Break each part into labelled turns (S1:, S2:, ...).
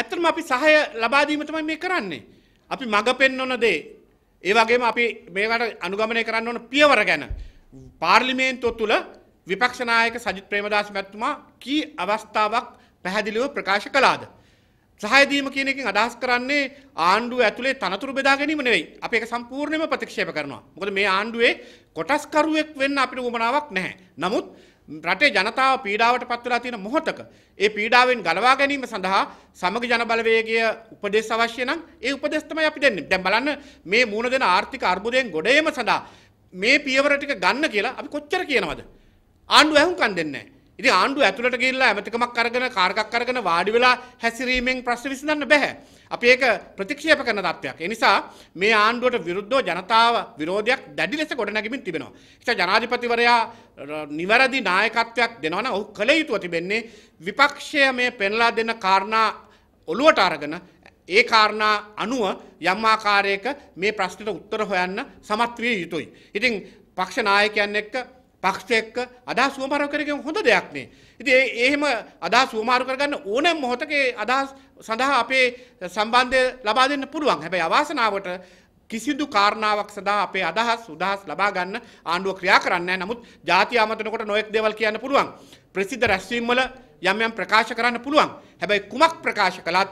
S1: ඇත්තටම අපි සහය ලබා දීම තමයි මේ කරන්නේ. අපි මඟ පෙන්වන දේ ඒ වගේම අපි මේකට අනුගමනය කරන්න ඕන පියවර ගැන පාර්ලිමේන්තුව තුළ විපක්ෂ නායක සජිත් ප්‍රේමදාස මැතිතුමා කී අවස්ථාවක් පැහැදිලිව ප්‍රකාශ කළාද? සහය දීම කියන එකෙන් අදහස් කරන්නේ ආණ්ඩුව ඇතුලේ තනතුරු බෙදා ගැනීම නෙවෙයි. අපි ඒක සම්පූර්ණයෙන්ම ප්‍රතික්ෂේප කරනවා. මොකද මේ ආණ්ඩුවේ කොටස්කරුවෙක් වෙන්න අපිට උවමනාවක් නැහැ. නමුත් රටේ ජනතාව පීඩාවට පත්වලා තියෙන මොහොතක ඒ පීඩාවෙන් ගලවා ගැනීම සඳහා සමග ජන බලවේගය උපදෙස් අවශ්‍ය නම් ඒ උපදෙස් තමයි අපි දෙන්නේ. දැන් බලන්න මේ මූණ දෙන ආර්ථික අර්බුදයෙන් ගොඩ එීම සඳහා මේ පියවර ටික ගන්න කියලා අපි කොච්චර කියනවද? ආණ්ඩුව ඇහුම්කන් දෙන්නේ නැහැ. ඉති ආණ්ඩු ඇතුළට ගිල්ලා ඇමතිකමක් අරගෙන කාර්ගක් අරගෙන වාඩි වෙලා හැසිරීමෙන් ප්‍රශ්න විසඳන්න බැහැ. අපි ඒක ප්‍රතික්ෂේප කරන තත්ත්වයක්. ඒ නිසා මේ ආණ්ඩුවට විරුද්ධව ජනතාව විරෝධයක් දැඩි ලෙස ගොඩනැගෙමින් තිබෙනවා. ඒ ජනාධිපතිවරයා නිවැරදි නායකත්වයක් දෙනවා නම් ඔහු කළ යුතුව තිබෙන්නේ විපක්ෂය මේ පෙන්ලා දෙන කාරණා ඔලුවට අරගෙන ඒ කාරණා අනුව යම් ආකාරයක මේ ප්‍රශ්නෙට උත්තර හොයන්න සමත් විය යුතුයි. ඉතින් පක්ෂ නායකයන් එක්ක පක්ෂ එක්ක අදහස් හුවමාරු කරගෙන හොඳ දෙයක් නේ. ඉතින් ඒ එහෙම අදහස් හුවමාරු කරගන්න ඕනෑම මොහොතකේ අදහස් සඳහා අපේ සම්බන්ධය ලබා දෙන්න පුළුවන්. හැබැයි අවාසනාවට කිසිදු කාරණාවක් සඳහා අපේ අදහස් උදහස් ලබා ගන්න ආණ්ඩුව ක්‍රියා කරන්නේ නැහැ. නමුත් ජාතිය අමතනකොට නොඑක් දේවල් කියන්න පුළුවන්. ප්‍රසිද්ධ රැස්වීම් වල යම් යම් ප්‍රකාශ කරන්න පුළුවන්. හැබැයි කුමක් ප්‍රකාශ කළත්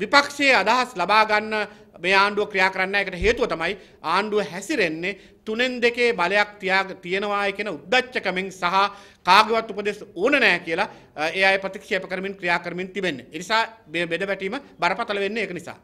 S1: විපක්ෂයේ අදහස් ලබා ගන්න මේ ආණ්ඩුව ක්‍රියා කරන්න එකට හේතුව තමයි ආණ්ඩුව හැසිරෙන්නේ තුනෙන් දෙකේ බලයක් තියාග තියෙනවා කියන උද්දච්චකමින් සහ කාගවත් උපදෙස් ඕන නෑ කියලා ඒ අය ප්‍රතික්ෂේප කරමින් ක්‍රියා කරමින් තිබෙන්නේ. ඒ නිසා බෙද වැටීම බරපතල වෙන්නේ ඒක නිසා.